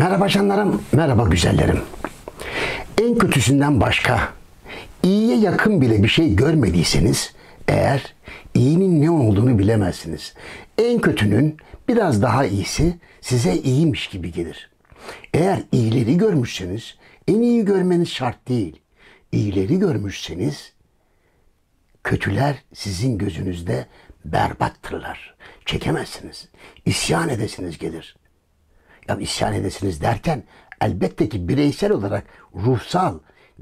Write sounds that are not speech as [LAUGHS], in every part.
Merhaba canlarım, merhaba güzellerim. En kötüsünden başka iyiye yakın bile bir şey görmediyseniz eğer iyinin ne olduğunu bilemezsiniz. En kötünün biraz daha iyisi size iyiymiş gibi gelir. Eğer iyileri görmüşseniz en iyi görmeniz şart değil. İyileri görmüşseniz kötüler sizin gözünüzde berbattırlar. Çekemezsiniz. İsyan edesiniz gelir yani isyan edesiniz derken elbette ki bireysel olarak ruhsal,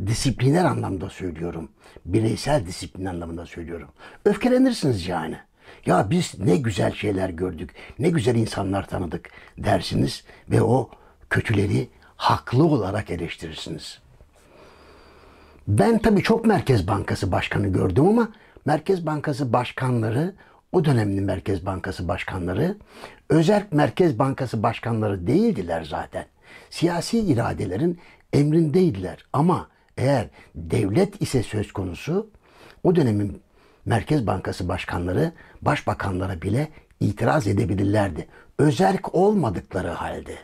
disipliner anlamda söylüyorum. Bireysel disiplin anlamında söylüyorum. Öfkelenirsiniz yani. Ya biz ne güzel şeyler gördük, ne güzel insanlar tanıdık dersiniz ve o kötüleri haklı olarak eleştirirsiniz. Ben tabii çok Merkez Bankası Başkanı gördüm ama Merkez Bankası başkanları o dönemin Merkez Bankası başkanları özerk Merkez Bankası başkanları değildiler zaten. Siyasi iradelerin emrindeydiler ama eğer devlet ise söz konusu o dönemin Merkez Bankası başkanları başbakanlara bile itiraz edebilirlerdi. Özerk olmadıkları halde.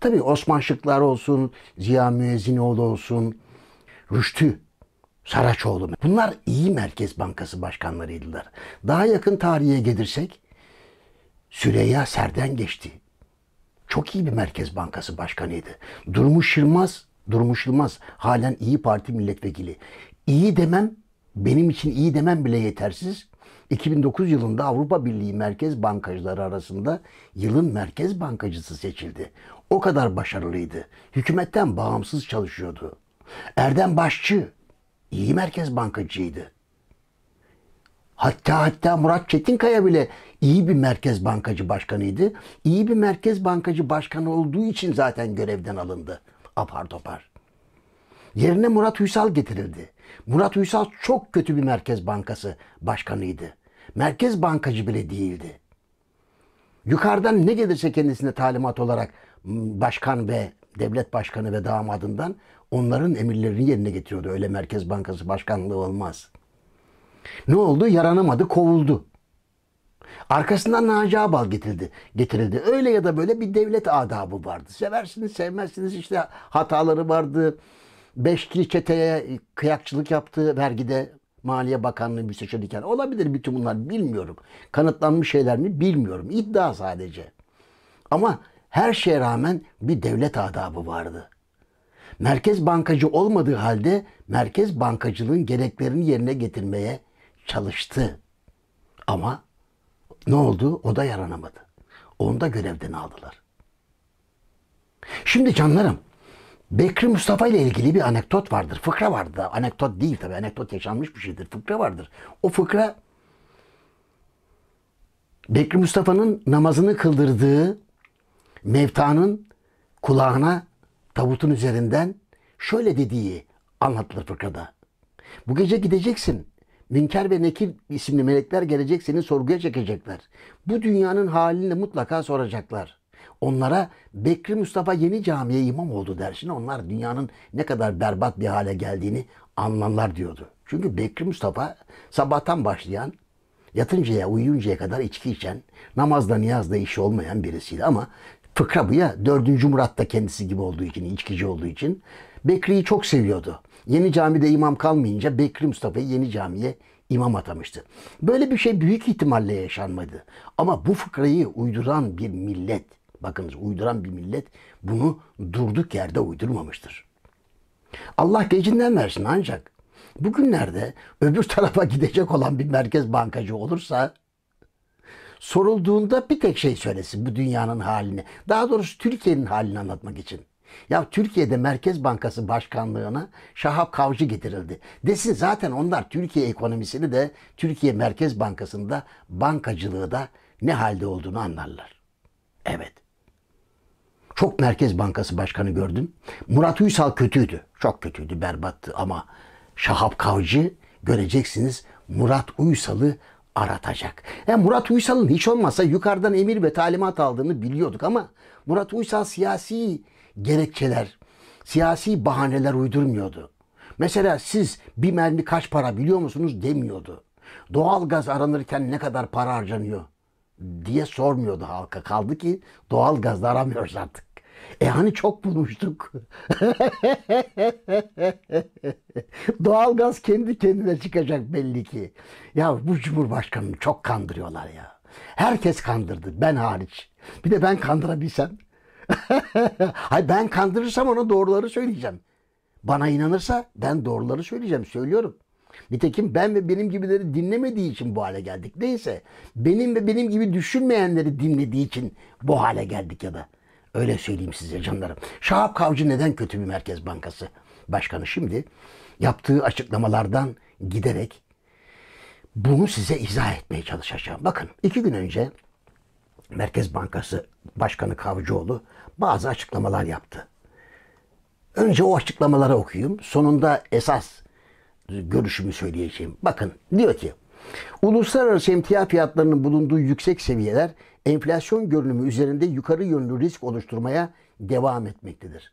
Tabii Osman Şıklar olsun, Ziya Müezzinoğlu olsun, Rüştü Saraçoğlu. Bunlar iyi Merkez Bankası başkanlarıydılar. Daha yakın tarihe gelirsek Süreyya Serden geçti. Çok iyi bir Merkez Bankası başkanıydı. Durmuş Yılmaz, Durmuş Yılmaz halen iyi Parti milletvekili. İyi demem, benim için iyi demem bile yetersiz. 2009 yılında Avrupa Birliği Merkez Bankacıları arasında yılın Merkez Bankacısı seçildi. O kadar başarılıydı. Hükümetten bağımsız çalışıyordu. Erdem Başçı iyi merkez bankacıydı. Hatta hatta Murat Çetinkaya bile iyi bir merkez bankacı başkanıydı. İyi bir merkez bankacı başkanı olduğu için zaten görevden alındı. Apar topar. Yerine Murat Uysal getirildi. Murat Uysal çok kötü bir merkez bankası başkanıydı. Merkez bankacı bile değildi. Yukarıdan ne gelirse kendisine talimat olarak başkan ve devlet başkanı ve damadından onların emirlerini yerine getiriyordu. Öyle Merkez Bankası başkanlığı olmaz. Ne oldu? Yaranamadı, kovuldu. Arkasından Naci Abal getirildi. getirildi. Öyle ya da böyle bir devlet adabı vardı. Seversiniz, sevmezsiniz işte hataları vardı. Beşli çeteye kıyakçılık yaptı vergide. Maliye Bakanlığı müsteşarıyken. Olabilir bütün bunlar bilmiyorum. Kanıtlanmış şeyler mi bilmiyorum. İddia sadece. Ama her şeye rağmen bir devlet adabı vardı merkez bankacı olmadığı halde merkez bankacılığın gereklerini yerine getirmeye çalıştı. Ama ne oldu? O da yaranamadı. Onu da görevden aldılar. Şimdi canlarım, Bekri Mustafa ile ilgili bir anekdot vardır. Fıkra vardır. Anekdot değil tabii. Anekdot yaşanmış bir şeydir. Fıkra vardır. O fıkra Bekri Mustafa'nın namazını kıldırdığı Mevta'nın kulağına tabutun üzerinden şöyle dediği anlatılır fıkrada. Bu gece gideceksin. Münker ve Nekir isimli melekler gelecek seni sorguya çekecekler. Bu dünyanın halini mutlaka soracaklar. Onlara Bekri Mustafa yeni camiye imam oldu dersine onlar dünyanın ne kadar berbat bir hale geldiğini anlarlar diyordu. Çünkü Bekri Mustafa sabahtan başlayan yatıncaya uyuyuncaya kadar içki içen, namazla niyazla işi olmayan birisiydi ama fıkra bu ya. dördüncü Murat da kendisi gibi olduğu için, içkici olduğu için. Bekri'yi çok seviyordu. Yeni camide imam kalmayınca Bekri Mustafa'yı yeni camiye imam atamıştı. Böyle bir şey büyük ihtimalle yaşanmadı. Ama bu fıkrayı uyduran bir millet, bakınız uyduran bir millet bunu durduk yerde uydurmamıştır. Allah gecinden versin ancak bugünlerde öbür tarafa gidecek olan bir merkez bankacı olursa sorulduğunda bir tek şey söylesin bu dünyanın halini. Daha doğrusu Türkiye'nin halini anlatmak için. Ya Türkiye'de Merkez Bankası Başkanlığı'na Şahap Kavcı getirildi. Desin zaten onlar Türkiye ekonomisini de Türkiye Merkez Bankası'nda bankacılığı da ne halde olduğunu anlarlar. Evet. Çok Merkez Bankası Başkanı gördüm. Murat Uysal kötüydü. Çok kötüydü, berbattı ama Şahap Kavcı göreceksiniz Murat Uysal'ı aratacak. Yani e, Murat Uysal'ın hiç olmazsa yukarıdan emir ve talimat aldığını biliyorduk ama Murat Uysal siyasi gerekçeler, siyasi bahaneler uydurmuyordu. Mesela siz bir mermi kaç para biliyor musunuz demiyordu. Doğal gaz aranırken ne kadar para harcanıyor diye sormuyordu halka. Kaldı ki doğal gaz aramıyoruz artık. E hani çok bulmuştuk. [LAUGHS] Doğalgaz kendi kendine çıkacak belli ki. Ya bu Cumhurbaşkanı'nı çok kandırıyorlar ya. Herkes kandırdı ben hariç. Bir de ben kandırabilsem. [LAUGHS] Hay ben kandırırsam ona doğruları söyleyeceğim. Bana inanırsa ben doğruları söyleyeceğim söylüyorum. Nitekim ben ve benim gibileri dinlemediği için bu hale geldik. Neyse benim ve benim gibi düşünmeyenleri dinlediği için bu hale geldik ya da. Öyle söyleyeyim size canlarım. Şahap Kavcı neden kötü bir merkez bankası başkanı şimdi? Yaptığı açıklamalardan giderek bunu size izah etmeye çalışacağım. Bakın iki gün önce Merkez Bankası Başkanı Kavcıoğlu bazı açıklamalar yaptı. Önce o açıklamaları okuyayım. Sonunda esas görüşümü söyleyeceğim. Bakın diyor ki uluslararası emtia fiyatlarının bulunduğu yüksek seviyeler enflasyon görünümü üzerinde yukarı yönlü risk oluşturmaya devam etmektedir.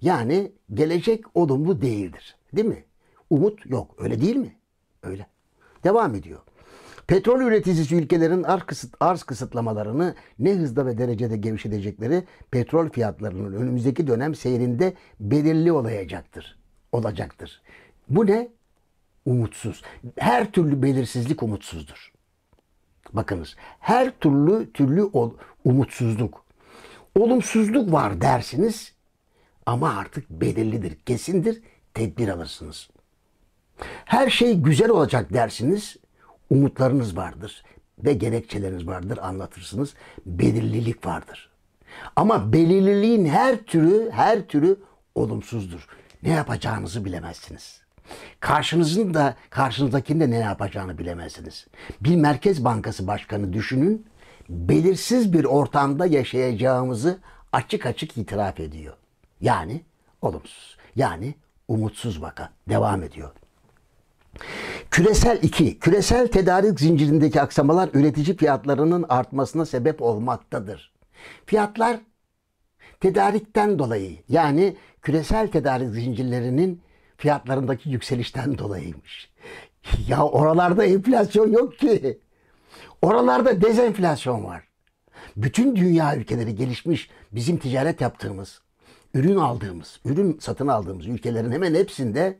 Yani gelecek olumlu değildir. Değil mi? Umut yok. Öyle değil mi? Öyle. Devam ediyor. Petrol üreticisi ülkelerin arz, kısıt, arz kısıtlamalarını ne hızda ve derecede gevşetecekleri petrol fiyatlarının önümüzdeki dönem seyrinde belirli olacaktır. Olacaktır. Bu ne? Umutsuz. Her türlü belirsizlik umutsuzdur. Bakınız her türlü türlü umutsuzluk, olumsuzluk var dersiniz ama artık belirlidir, kesindir, tedbir alırsınız. Her şey güzel olacak dersiniz, umutlarınız vardır ve gerekçeleriniz vardır anlatırsınız. Belirlilik vardır. Ama belirliliğin her türü her türü olumsuzdur. Ne yapacağınızı bilemezsiniz.'' Karşınızın da karşınızdakinin de ne yapacağını bilemezsiniz. Bir Merkez Bankası Başkanı düşünün, belirsiz bir ortamda yaşayacağımızı açık açık itiraf ediyor. Yani olumsuz. Yani umutsuz vaka devam ediyor. Küresel 2. Küresel tedarik zincirindeki aksamalar üretici fiyatlarının artmasına sebep olmaktadır. Fiyatlar tedarikten dolayı yani küresel tedarik zincirlerinin fiyatlarındaki yükselişten dolayıymış. Ya oralarda enflasyon yok ki. Oralarda dezenflasyon var. Bütün dünya ülkeleri gelişmiş bizim ticaret yaptığımız, ürün aldığımız, ürün satın aldığımız ülkelerin hemen hepsinde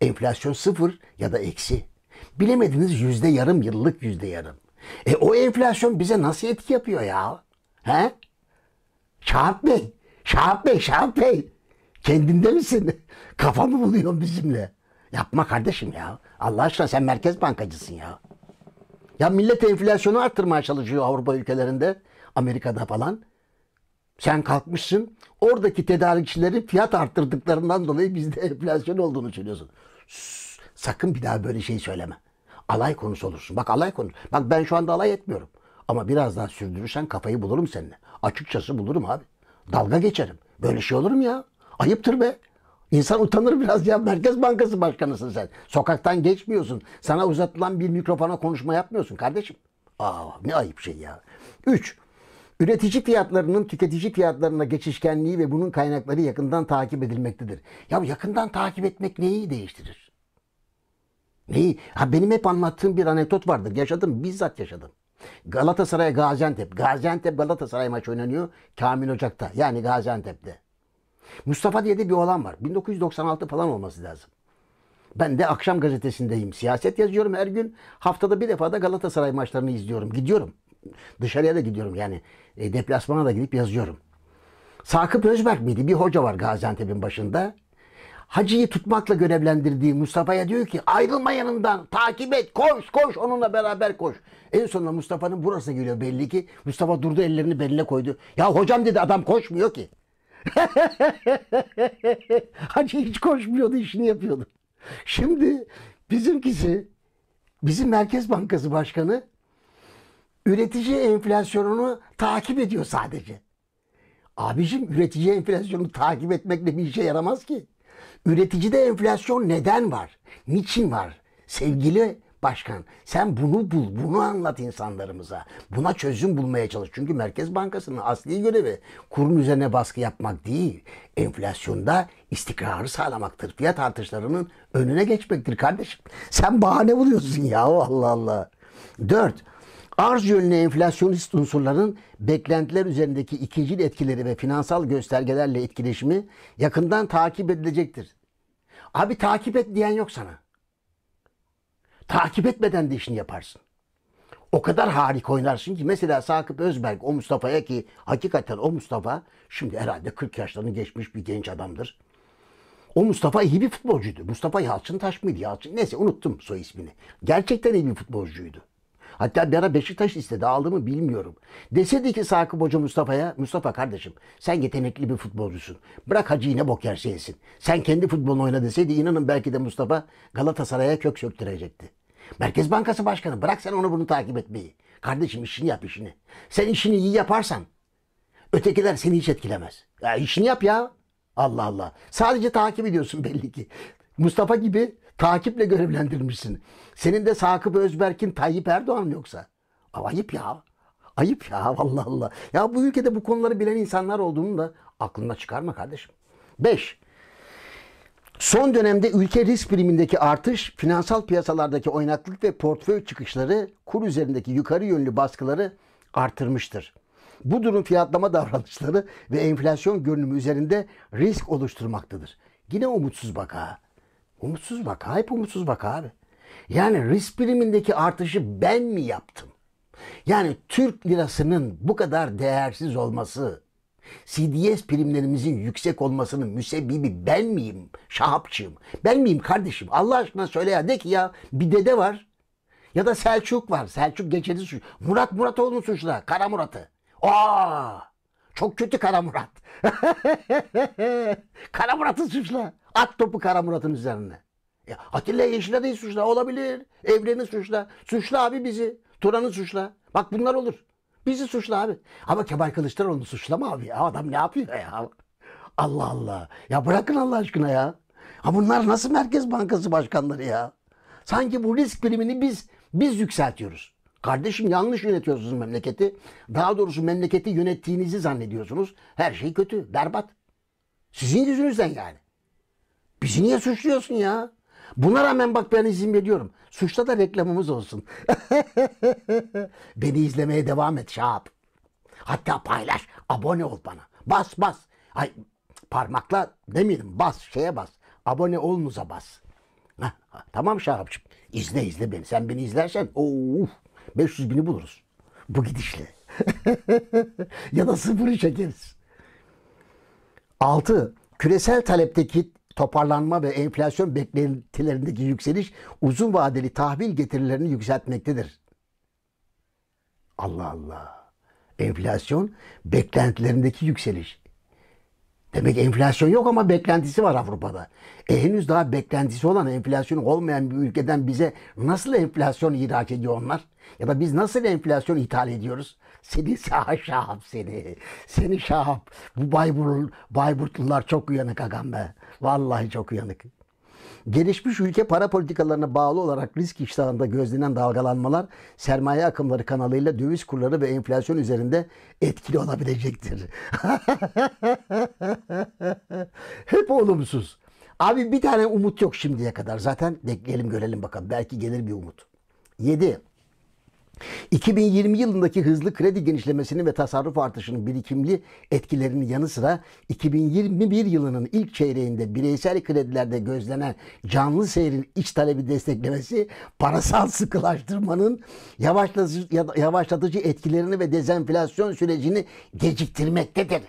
enflasyon sıfır ya da eksi. Bilemediniz yüzde yarım yıllık yüzde yarım. E o enflasyon bize nasıl etki yapıyor ya? He? Şahap Bey, Şahap Bey, Şahap Bey. Kendinde misin? [LAUGHS] Kafa mı buluyorsun bizimle. Yapma kardeşim ya. Allah aşkına sen merkez bankacısın ya. Ya millet enflasyonu arttırmaya çalışıyor Avrupa ülkelerinde. Amerika'da falan. Sen kalkmışsın. Oradaki tedarikçilerin fiyat arttırdıklarından dolayı bizde enflasyon olduğunu söylüyorsun. Sus, sakın bir daha böyle şey söyleme. Alay konusu olursun. Bak alay konusu. Bak ben şu anda alay etmiyorum. Ama birazdan daha sürdürürsen kafayı bulurum seninle. Açıkçası bulurum abi. Dalga geçerim. Böyle şey olur mu ya? Ayıptır be. İnsan utanır biraz ya. Merkez Bankası Başkanısın sen. Sokaktan geçmiyorsun. Sana uzatılan bir mikrofona konuşma yapmıyorsun kardeşim. Aa ne ayıp şey ya. 3. Üretici fiyatlarının tüketici fiyatlarına geçişkenliği ve bunun kaynakları yakından takip edilmektedir. Ya yakından takip etmek neyi değiştirir? Neyi? Ha benim hep anlattığım bir anekdot vardır. Yaşadım, bizzat yaşadım. Galatasaray Gaziantep. Gaziantep Galatasaray maçı oynanıyor Kamil Ocak'ta. Yani Gaziantep'te. Mustafa diye de bir olan var. 1996 falan olması lazım. Ben de akşam gazetesindeyim. Siyaset yazıyorum her gün. Haftada bir defa da Galatasaray maçlarını izliyorum. Gidiyorum. Dışarıya da gidiyorum yani. E, deplasmana da gidip yazıyorum. Sakıp Özberk miydi? Bir hoca var Gaziantep'in başında. Hacı'yı tutmakla görevlendirdiği Mustafa'ya diyor ki ayrılma yanından takip et koş koş onunla beraber koş. En sonunda Mustafa'nın burası geliyor belli ki Mustafa durdu ellerini beline koydu. Ya hocam dedi adam koşmuyor ki. [LAUGHS] hani hiç koşmuyordu işini yapıyordu. Şimdi bizimkisi bizim Merkez Bankası Başkanı üretici enflasyonunu takip ediyor sadece. Abicim üretici enflasyonu takip etmekle bir işe yaramaz ki. Üreticide enflasyon neden var? Niçin var? Sevgili başkan. Sen bunu bul, bunu anlat insanlarımıza. Buna çözüm bulmaya çalış. Çünkü Merkez Bankası'nın asli görevi kurun üzerine baskı yapmak değil. Enflasyonda istikrarı sağlamaktır. Fiyat artışlarının önüne geçmektir kardeşim. Sen bahane buluyorsun ya Allah Allah. Dört, Arz yönlü enflasyonist unsurların beklentiler üzerindeki ikincil etkileri ve finansal göstergelerle etkileşimi yakından takip edilecektir. Abi takip et diyen yok sana. Takip etmeden de işini yaparsın. O kadar harika oynarsın ki mesela Sakıp Özberk o Mustafa'ya ki hakikaten o Mustafa şimdi herhalde 40 yaşlarını geçmiş bir genç adamdır. O Mustafa iyi bir futbolcuydu. Mustafa Yalçın Taş mıydı? Yalçın neyse unuttum soy ismini. Gerçekten iyi bir futbolcuydu. Hatta bir ara Beşiktaş istedi aldı mı bilmiyorum. Desedi ki Sakıp Hoca Mustafa'ya Mustafa kardeşim sen yetenekli bir futbolcusun. Bırak Hacı yine bok yerse yesin. Sen kendi futbolunu oyna deseydi inanın belki de Mustafa Galatasaray'a kök söktürecekti. Merkez Bankası Başkanı bırak sen onu bunu takip etmeyi. Kardeşim işini yap işini. Sen işini iyi yaparsan ötekiler seni hiç etkilemez. Ya işini yap ya. Allah Allah. Sadece takip ediyorsun belli ki. Mustafa gibi Takiple görevlendirmişsin. Senin de Sakıp Özberk'in Tayyip Erdoğan yoksa? ayıp ya. Ayıp ya vallahi Allah. Ya bu ülkede bu konuları bilen insanlar olduğunu da aklına çıkarma kardeşim. 5. Son dönemde ülke risk primindeki artış, finansal piyasalardaki oynaklık ve portföy çıkışları kur üzerindeki yukarı yönlü baskıları artırmıştır. Bu durum fiyatlama davranışları ve enflasyon görünümü üzerinde risk oluşturmaktadır. Yine umutsuz bak ha. Umutsuz bak, hep umutsuz bak abi. Yani risk primindeki artışı ben mi yaptım? Yani Türk lirasının bu kadar değersiz olması, CDS primlerimizin yüksek olmasının müsebbibi ben miyim? Şahapçığım. Ben miyim kardeşim? Allah aşkına söyle ya. De ki ya bir dede var. Ya da Selçuk var. Selçuk geçeni suç. Murat Muratoğlu'nu suçla. Kara Murat'ı. Aa! Çok kötü Kara Murat. [LAUGHS] Kara Murat'ı suçla. At topu Kara Murat'ın üzerine. Ya Atilla Yeşil'e suçla olabilir. Evren'i suçla. Suçla abi bizi. Turan'ı suçla. Bak bunlar olur. Bizi suçla abi. Ama Kemal Kılıçdaroğlu'nu suçlama abi ya. Adam ne yapıyor ya? Allah Allah. Ya bırakın Allah aşkına ya. Ha bunlar nasıl Merkez Bankası başkanları ya? Sanki bu risk primini biz biz yükseltiyoruz. Kardeşim yanlış yönetiyorsunuz memleketi. Daha doğrusu memleketi yönettiğinizi zannediyorsunuz. Her şey kötü, berbat. Sizin yüzünüzden yani. Bizi niye suçluyorsun ya? Buna rağmen bak ben izin veriyorum. Suçta da reklamımız olsun. [LAUGHS] Beni izlemeye devam et şahap. Hatta paylaş. Abone ol bana. Bas bas. Ay parmakla demeyelim bas şeye bas. Abone olmuza bas. Heh, tamam Şahapçım. İzle izle beni. Sen beni izlersen oh, 500 bini buluruz. Bu gidişle. [LAUGHS] ya da sıfırı çekeriz. 6. Küresel talepteki toparlanma ve enflasyon beklentilerindeki yükseliş uzun vadeli tahvil getirilerini yükseltmektedir. Allah Allah. Enflasyon beklentilerindeki yükseliş. Demek enflasyon yok ama beklentisi var Avrupa'da. E henüz daha beklentisi olan enflasyon olmayan bir ülkeden bize nasıl enflasyon ihraç ediyor onlar? Ya da biz nasıl enflasyon ithal ediyoruz? Seni sağ [LAUGHS] şahap seni. Seni şahap. Bu Baybur, Bayburtlular çok uyanık agam be. Vallahi çok uyanık. Gelişmiş ülke para politikalarına bağlı olarak risk iştahında gözlenen dalgalanmalar sermaye akımları kanalıyla döviz kurları ve enflasyon üzerinde etkili olabilecektir. [LAUGHS] Hep olumsuz. Abi bir tane umut yok şimdiye kadar. Zaten bekleyelim görelim bakalım. Belki gelir bir umut. 7. 2020 yılındaki hızlı kredi genişlemesinin ve tasarruf artışının birikimli etkilerinin yanı sıra 2021 yılının ilk çeyreğinde bireysel kredilerde gözlenen canlı seyrin iç talebi desteklemesi parasal sıkılaştırmanın yavaşlatıcı, etkilerini ve dezenflasyon sürecini geciktirmektedir.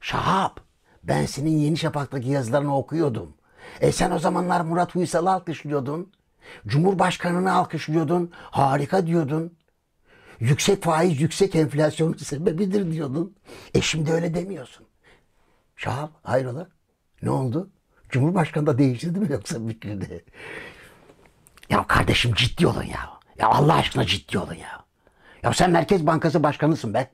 Şahap ben senin Yeni Şafak'taki yazılarını okuyordum. E sen o zamanlar Murat Uysal'ı alkışlıyordun. Cumhurbaşkanını alkışlıyordun. Harika diyordun yüksek faiz yüksek enflasyonun sebebidir diyordun. E şimdi öyle demiyorsun. Şahap hayrola? Ne oldu? Cumhurbaşkanı da değiştirdi mi yoksa fikrini? Ya kardeşim ciddi olun ya. Ya Allah aşkına ciddi olun ya. Ya sen Merkez Bankası Başkanısın be.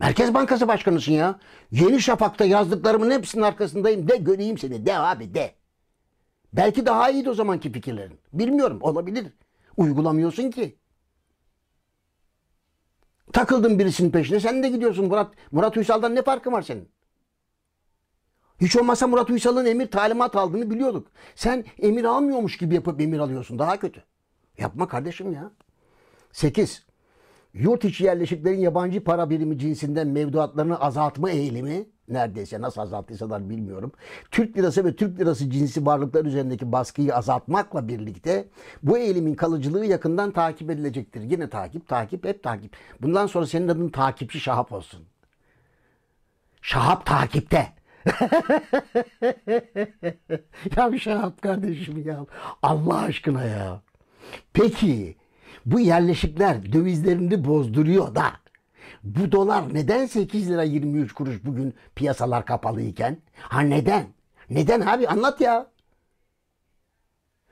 Merkez Bankası Başkanısın ya. Yeni Şafak'ta yazdıklarımın hepsinin arkasındayım. De göreyim seni. De abi de. Belki daha iyiydi o zamanki fikirlerin. Bilmiyorum olabilir. Uygulamıyorsun ki. Takıldın birisinin peşine sen de gidiyorsun. Murat, Murat Uysal'dan ne farkın var senin? Hiç olmazsa Murat Uysal'ın emir talimat aldığını biliyorduk. Sen emir almıyormuş gibi yapıp emir alıyorsun. Daha kötü. Yapma kardeşim ya. 8. Yurt içi yerleşiklerin yabancı para birimi cinsinden mevduatlarını azaltma eğilimi neredeyse nasıl azalttıysalar bilmiyorum. Türk lirası ve Türk lirası cinsi varlıklar üzerindeki baskıyı azaltmakla birlikte bu eğilimin kalıcılığı yakından takip edilecektir. Yine takip, takip, hep takip. Bundan sonra senin adın takipçi Şahap olsun. Şahap takipte. [LAUGHS] ya bir Şahap kardeşim ya. Allah aşkına ya. Peki bu yerleşikler dövizlerini bozduruyor da bu dolar neden 8 lira 23 kuruş bugün piyasalar kapalıyken? Ha neden? Neden abi anlat ya.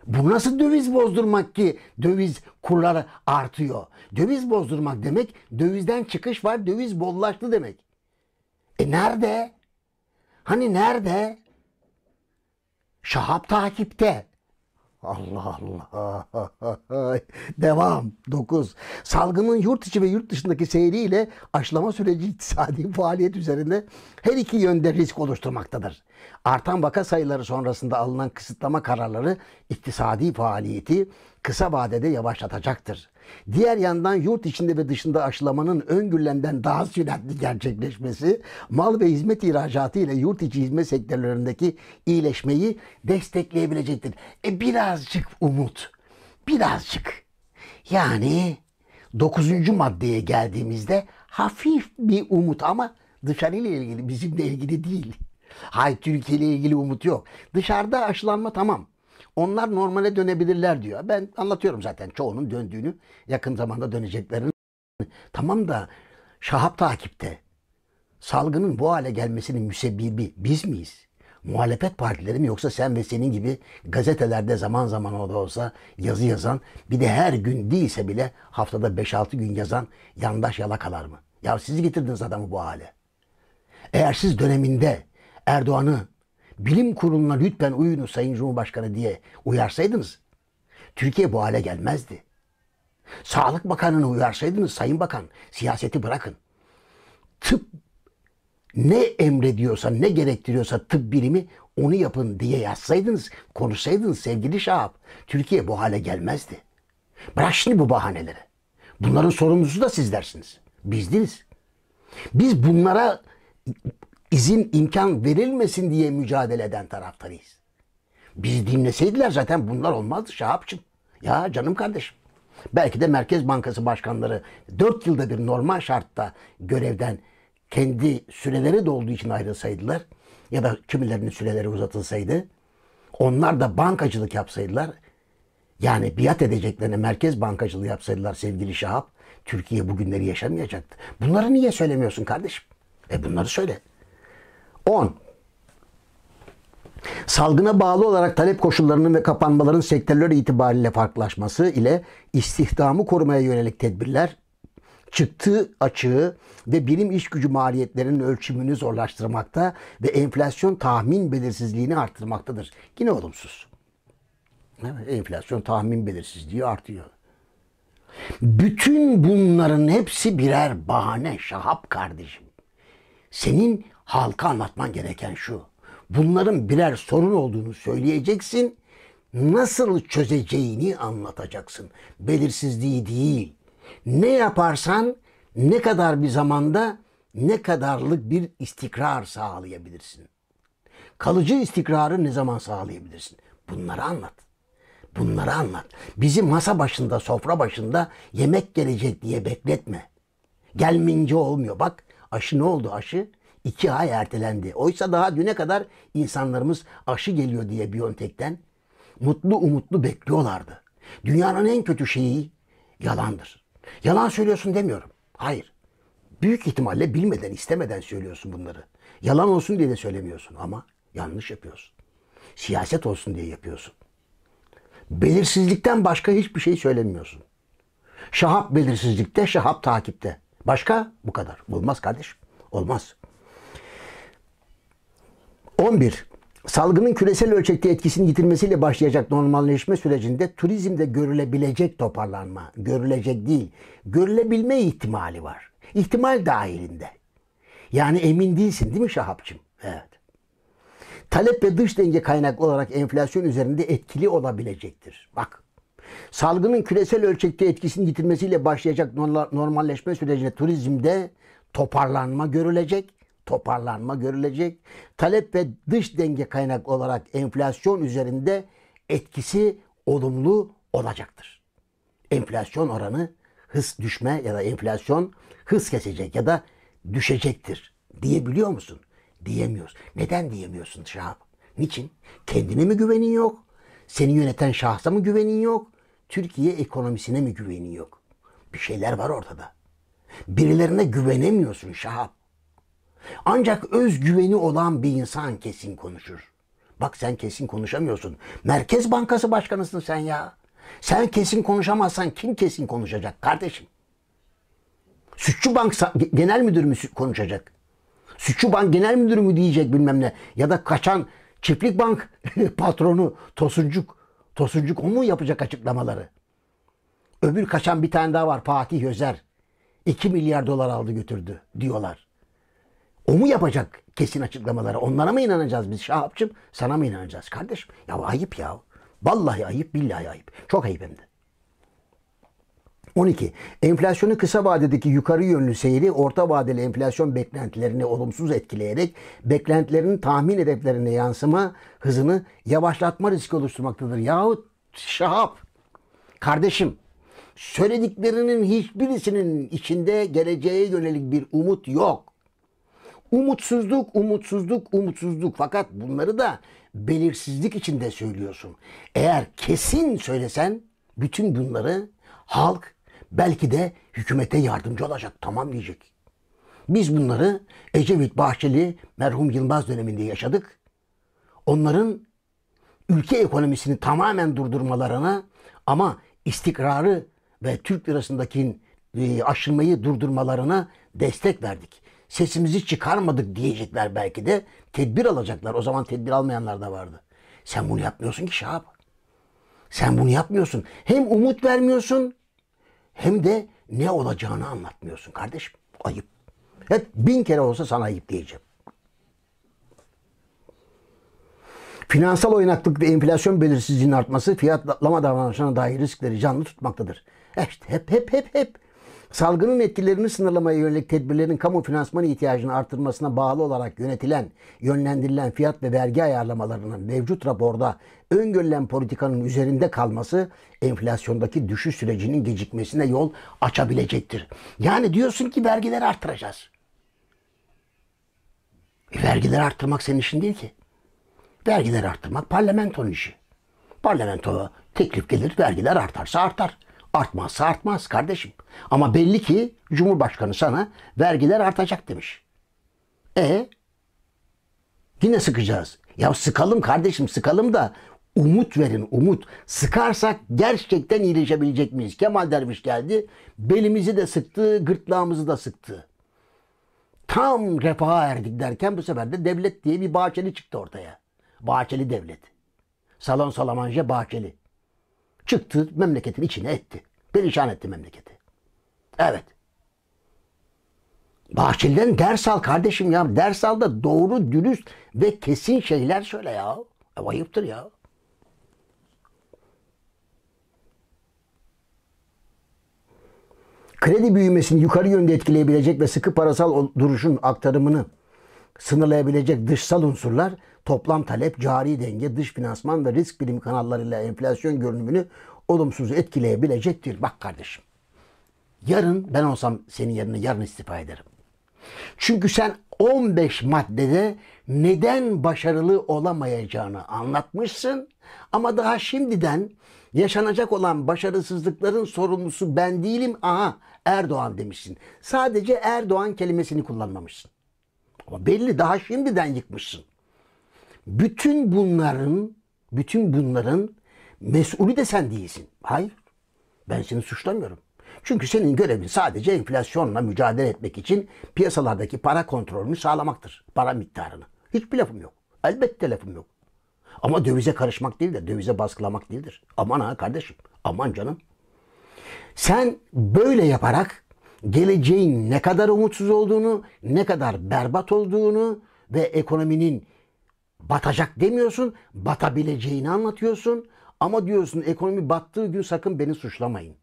Bu nasıl döviz bozdurmak ki döviz kurları artıyor? Döviz bozdurmak demek dövizden çıkış var döviz bollaştı demek. E nerede? Hani nerede? Şahap takipte. Allah Allah. [LAUGHS] Devam. 9. Salgının yurt içi ve yurt dışındaki seyriyle aşılama süreci iktisadi faaliyet üzerinde her iki yönde risk oluşturmaktadır. Artan vaka sayıları sonrasında alınan kısıtlama kararları iktisadi faaliyeti kısa vadede yavaşlatacaktır. Diğer yandan yurt içinde ve dışında aşılamanın öngörülenden daha süratli gerçekleşmesi, mal ve hizmet ihracatı ile yurt içi hizmet sektörlerindeki iyileşmeyi destekleyebilecektir. E birazcık umut, birazcık. Yani dokuzuncu maddeye geldiğimizde hafif bir umut ama dışarıyla ilgili, bizimle ilgili değil. Hayır Türkiye ile ilgili umut yok. Dışarıda aşılanma tamam. Onlar normale dönebilirler diyor. Ben anlatıyorum zaten çoğunun döndüğünü, yakın zamanda döneceklerini. Tamam da Şahap takipte. Salgının bu hale gelmesinin müsebbibi biz miyiz? Muhalefet partileri mi yoksa sen ve senin gibi gazetelerde zaman zaman o olsa yazı yazan bir de her gün değilse bile haftada 5-6 gün yazan yandaş yalakalar mı? Ya sizi getirdiniz adamı bu hale. Eğer siz döneminde Erdoğan'ı bilim kuruluna lütfen uyunuz Sayın Cumhurbaşkanı diye uyarsaydınız Türkiye bu hale gelmezdi. Sağlık Bakanı'nı uyarsaydınız Sayın Bakan siyaseti bırakın. Tıp ne emrediyorsa ne gerektiriyorsa tıp bilimi onu yapın diye yazsaydınız, konuşsaydınız sevgili Şahap. Türkiye bu hale gelmezdi. Bırak şimdi bu bahaneleri. Bunların sorumlusu da sizlersiniz. Biz Biz bunlara izin imkan verilmesin diye mücadele eden taraftarıyız. Biz dinleseydiler zaten bunlar olmazdı Şahapçım. Ya canım kardeşim. Belki de Merkez Bankası başkanları 4 yılda bir normal şartta görevden kendi süreleri dolduğu için ayrılsaydılar ya da kimilerinin süreleri uzatılsaydı onlar da bankacılık yapsaydılar yani biat edeceklerine merkez bankacılığı yapsaydılar sevgili Şahap Türkiye bugünleri yaşamayacaktı. Bunları niye söylemiyorsun kardeşim? E bunları söyle. 10. Salgına bağlı olarak talep koşullarının ve kapanmaların sektörler itibariyle farklılaşması ile istihdamı korumaya yönelik tedbirler çıktı açığı ve birim iş gücü maliyetlerinin ölçümünü zorlaştırmakta ve enflasyon tahmin belirsizliğini arttırmaktadır. Yine olumsuz. Evet, enflasyon tahmin belirsizliği artıyor. Bütün bunların hepsi birer bahane Şahap kardeşim. Senin halka anlatman gereken şu. Bunların birer sorun olduğunu söyleyeceksin. Nasıl çözeceğini anlatacaksın. Belirsizliği değil. Ne yaparsan ne kadar bir zamanda ne kadarlık bir istikrar sağlayabilirsin. Kalıcı istikrarı ne zaman sağlayabilirsin? Bunları anlat. Bunları anlat. Bizi masa başında, sofra başında yemek gelecek diye bekletme. Gelmeyince olmuyor. Bak aşı ne oldu aşı? iki ay ertelendi. Oysa daha düne kadar insanlarımız aşı geliyor diye Biontech'ten mutlu umutlu bekliyorlardı. Dünyanın en kötü şeyi yalandır. Yalan söylüyorsun demiyorum. Hayır. Büyük ihtimalle bilmeden, istemeden söylüyorsun bunları. Yalan olsun diye de söylemiyorsun ama yanlış yapıyorsun. Siyaset olsun diye yapıyorsun. Belirsizlikten başka hiçbir şey söylemiyorsun. Şahap belirsizlikte, şahap takipte. Başka bu kadar. Olmaz kardeşim. Olmaz. 11. Salgının küresel ölçekte etkisini yitirmesiyle başlayacak normalleşme sürecinde turizmde görülebilecek toparlanma, görülecek değil, görülebilme ihtimali var. İhtimal dahilinde. Yani emin değilsin değil mi Şahapçım? Evet. Talep ve dış denge kaynak olarak enflasyon üzerinde etkili olabilecektir. Bak. Salgının küresel ölçekte etkisini yitirmesiyle başlayacak normalleşme sürecinde turizmde toparlanma görülecek toparlanma görülecek. Talep ve dış denge kaynak olarak enflasyon üzerinde etkisi olumlu olacaktır. Enflasyon oranı hız düşme ya da enflasyon hız kesecek ya da düşecektir diyebiliyor musun? Diyemiyoruz. Neden diyemiyorsun Şahap? Niçin? Kendine mi güvenin yok? Seni yöneten şahsa mı güvenin yok? Türkiye ekonomisine mi güvenin yok? Bir şeyler var ortada. Birilerine güvenemiyorsun Şahap. Ancak özgüveni olan bir insan kesin konuşur. Bak sen kesin konuşamıyorsun. Merkez Bankası Başkanısın sen ya. Sen kesin konuşamazsan kim kesin konuşacak kardeşim? Sütçü Bank Genel Müdürü mü konuşacak? Sütçü Bank Genel Müdürü mü diyecek bilmem ne. Ya da kaçan Çiftlik Bank [LAUGHS] patronu Tosuncuk. Tosuncuk o mu yapacak açıklamaları? Öbür kaçan bir tane daha var Fatih Özer. 2 milyar dolar aldı götürdü diyorlar. O mu yapacak kesin açıklamaları? Onlara mı inanacağız biz Şahapçım? Sana mı inanacağız kardeşim? Ya ayıp ya. Vallahi ayıp, billahi ayıp. Çok ayıp hem de. 12. Enflasyonun kısa vadedeki yukarı yönlü seyri orta vadeli enflasyon beklentilerini olumsuz etkileyerek beklentilerin tahmin hedeflerine yansıma hızını yavaşlatma riski oluşturmaktadır. Yahut Şahap kardeşim söylediklerinin hiçbirisinin içinde geleceğe yönelik bir umut yok. Umutsuzluk, umutsuzluk, umutsuzluk. Fakat bunları da belirsizlik içinde söylüyorsun. Eğer kesin söylesen bütün bunları halk belki de hükümete yardımcı olacak. Tamam diyecek. Biz bunları Ecevit Bahçeli merhum Yılmaz döneminde yaşadık. Onların ülke ekonomisini tamamen durdurmalarına ama istikrarı ve Türk lirasındaki e, aşınmayı durdurmalarına destek verdik sesimizi çıkarmadık diyecekler belki de. Tedbir alacaklar. O zaman tedbir almayanlar da vardı. Sen bunu yapmıyorsun ki Şahap. Sen bunu yapmıyorsun. Hem umut vermiyorsun hem de ne olacağını anlatmıyorsun kardeşim. Ayıp. Hep bin kere olsa sana ayıp diyeceğim. Finansal oynaklık ve enflasyon belirsizliğinin artması fiyatlama davranışına dair riskleri canlı tutmaktadır. E hep hep hep hep Salgının etkilerini sınırlamaya yönelik tedbirlerin kamu finansmanı ihtiyacını artırmasına bağlı olarak yönetilen, yönlendirilen fiyat ve vergi ayarlamalarının mevcut raporda öngörülen politikanın üzerinde kalması enflasyondaki düşüş sürecinin gecikmesine yol açabilecektir. Yani diyorsun ki vergileri artıracağız. E, vergileri arttırmak senin işin değil ki. Vergileri arttırmak parlamentonun işi. Parlamento teklif gelir, vergiler artarsa artar. Artmazsa artmaz kardeşim. Ama belli ki Cumhurbaşkanı sana vergiler artacak demiş. E yine sıkacağız. Ya sıkalım kardeşim sıkalım da umut verin umut. Sıkarsak gerçekten iyileşebilecek miyiz? Kemal Derviş geldi. Belimizi de sıktı, gırtlağımızı da sıktı. Tam refaha erdik derken bu sefer de devlet diye bir Bahçeli çıktı ortaya. Bahçeli devlet. Salon Salamanje Bahçeli. Çıktı memleketin içine etti. Perişan etti memleketi. Evet. Bahçeli'den ders al kardeşim ya. Ders al da doğru, dürüst ve kesin şeyler söyle ya. E, ayıptır ya. Kredi büyümesini yukarı yönde etkileyebilecek ve sıkı parasal duruşun aktarımını sınırlayabilecek dışsal unsurlar toplam talep, cari denge, dış finansman ve risk birimi kanallarıyla enflasyon görünümünü olumsuz etkileyebilecektir. Bak kardeşim. Yarın ben olsam senin yerine yarın istifa ederim. Çünkü sen 15 maddede neden başarılı olamayacağını anlatmışsın ama daha şimdiden yaşanacak olan başarısızlıkların sorumlusu ben değilim aha Erdoğan demişsin. Sadece Erdoğan kelimesini kullanmamışsın. Ama belli daha şimdiden yıkmışsın. Bütün bunların, bütün bunların mesulü de sen değilsin. Hayır. Ben seni suçlamıyorum. Çünkü senin görevin sadece enflasyonla mücadele etmek için piyasalardaki para kontrolünü sağlamaktır. Para miktarını. Hiçbir lafım yok. Elbette lafım yok. Ama dövize karışmak değil de dövize baskılamak değildir. Aman ha kardeşim. Aman canım. Sen böyle yaparak geleceğin ne kadar umutsuz olduğunu, ne kadar berbat olduğunu ve ekonominin batacak demiyorsun, batabileceğini anlatıyorsun. Ama diyorsun ekonomi battığı gün sakın beni suçlamayın.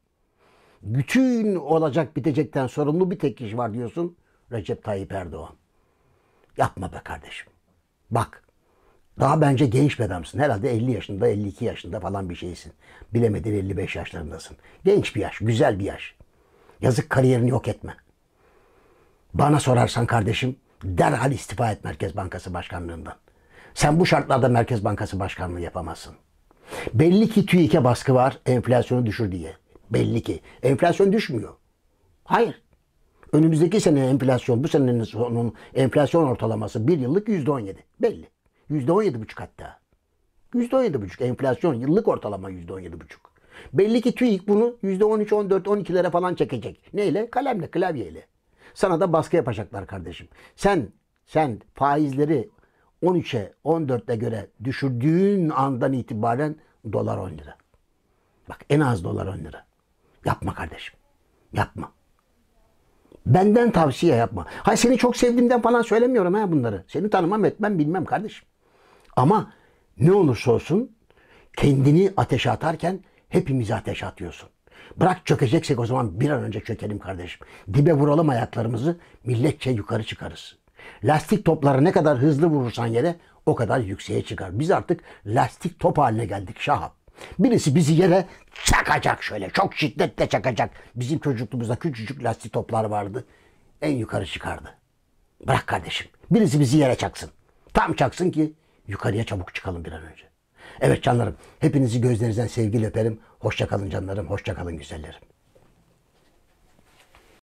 Bütün olacak bitecekten sorumlu bir tek kişi var diyorsun. Recep Tayyip Erdoğan. Yapma be kardeşim. Bak daha bence genç bir adamsın. Herhalde 50 yaşında, 52 yaşında falan bir şeysin. Bilemedin 55 yaşlarındasın. Genç bir yaş, güzel bir yaş. Yazık kariyerini yok etme. Bana sorarsan kardeşim derhal istifa et Merkez Bankası Başkanlığından. Sen bu şartlarda Merkez Bankası Başkanlığı yapamazsın. Belli ki TÜİK'e baskı var enflasyonu düşür diye. Belli ki. Enflasyon düşmüyor. Hayır. Önümüzdeki sene enflasyon, bu senenin sonunun enflasyon ortalaması bir yıllık yüzde on yedi. Belli. Yüzde on yedi buçuk hatta. Yüzde on yedi buçuk enflasyon. Yıllık ortalama yüzde on yedi buçuk. Belli ki TÜİK bunu yüzde on üç, on dört, on ikilere falan çekecek. Neyle? Kalemle, klavyeyle. Sana da baskı yapacaklar kardeşim. Sen, sen faizleri 13'e 14'e göre düşürdüğün andan itibaren dolar 10 lira. Bak en az dolar 10 lira. Yapma kardeşim. Yapma. Benden tavsiye yapma. Hay seni çok sevdiğimden falan söylemiyorum ha bunları. Seni tanımam etmem bilmem kardeşim. Ama ne olursa olsun kendini ateşe atarken hepimizi ateşe atıyorsun. Bırak çökeceksek o zaman bir an önce çökelim kardeşim. Dibe vuralım ayaklarımızı milletçe yukarı çıkarız. Lastik topları ne kadar hızlı vurursan yere o kadar yükseğe çıkar. Biz artık lastik top haline geldik Şahap. Birisi bizi yere çakacak şöyle. Çok şiddetle çakacak. Bizim çocukluğumuzda küçücük lastik toplar vardı. En yukarı çıkardı. Bırak kardeşim. Birisi bizi yere çaksın. Tam çaksın ki yukarıya çabuk çıkalım bir an önce. Evet canlarım. Hepinizi gözlerinizden sevgiyle öperim. Hoşça kalın canlarım. Hoşça kalın güzellerim.